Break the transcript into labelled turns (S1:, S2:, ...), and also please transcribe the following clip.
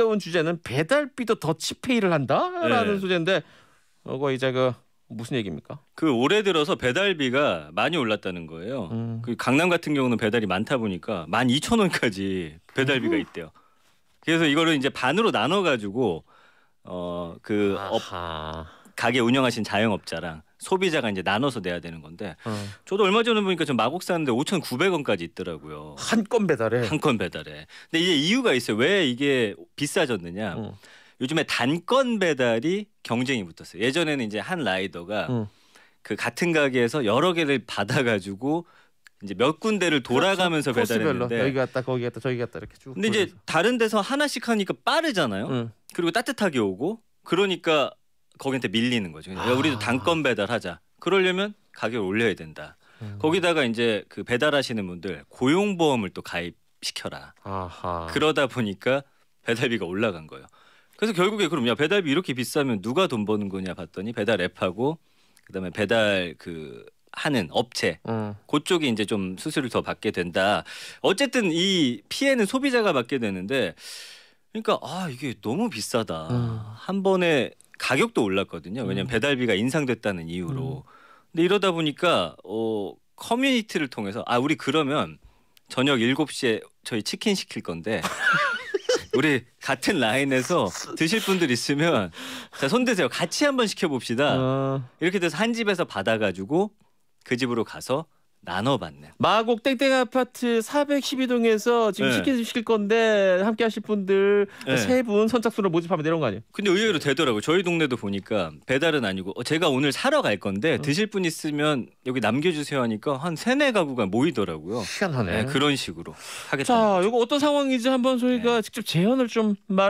S1: 가까운 주제는 배달비도 더치페이를 한다라는 네. 소재인데 이거 이제 그 무슨 얘기입니까? 그 올해 들어서 배달비가 많이 올랐다는 거예요. 음. 그 강남 같은 경우는 배달이 많다 보니까 만 이천 원까지 배달비가 음. 있대요. 그래서 이거를 이제 반으로 나눠 가지고 어그 가게 운영하신 자영업자랑 소비자가 이제 나눠서 내야 되는 건데 어. 저도 얼마 전에 보니까 저 마곡 사는데 5,900원까지 있더라고요. 한 건 배달에 한 건 배달에. 근데 이제 이유가 있어요. 왜 이게 비싸졌느냐? 어. 요즘에 단 건 배달이 경쟁이 붙었어요. 예전에는 이제 한 라이더가 어. 그 같은 가게에서 여러 개를 받아가지고 이제 몇 군데를 그렇죠. 돌아가면서 코스, 배달했는데 여기 갔다 거기 갔다 저기 갔다 이렇게 쭉. 근데 이제 다른 데서 하나씩 하니까 빠르잖아요. 응. 그리고 따뜻하게 오고 그러니까 거기한테 밀리는 거죠. 아. 우리도 단건 배달하자. 그러려면 가격을 올려야 된다. 음. 거기다가 이제 그 배달하시는 분들 고용보험을 또 가입시켜라. 아하. 그러다 보니까 배달비가 올라간 거예요. 그래서 결국에 그럼 야 배달비 이렇게 비싸면 누가 돈 버는 거냐 봤더니 배달 앱하고 그다음에 배달 그 하는 업체 음. 그쪽이 이제 좀 수수료를 더 받게 된다. 어쨌든 이 피해는 소비자가 받게 되는데 그러니까 아 이게 너무 비싸다. 음. 한 번에 가격도 올랐거든요. 왜냐면 음. 배달비가 인상됐다는 이유로. 음. 근데 이러다 보니까 어 커뮤니티를 통해서 아 우리 그러면 저녁 7시에 저희 치킨 시킬 건데 우리 같은 라인에서 드실 분들 있으면 자손대세요 같이 한번 시켜봅시다 어... 이렇게 돼서 한 집에서 받아가지고 그 집으로 가서 나눠봤네요. 마곡 땡땡 아파트 412동에서 지금 네. 시켜 건데 함께 하실 분들 네. 세분 선착순으로 모집하면 되는 거 아니에요? 근데 의외로 되더라고요. 저희 동네도 보니까 배달은 아니고 어, 제가 오늘 사러 갈 건데 어. 드실 분 있으면 여기 남겨주세요 하니까 한 세네 가구가 모이더라고요. 희한하네. 네, 그런 식으로 하겠다. 자, 이거 어떤 상황인지 한번 저희가 네. 직접 재현을 좀 말.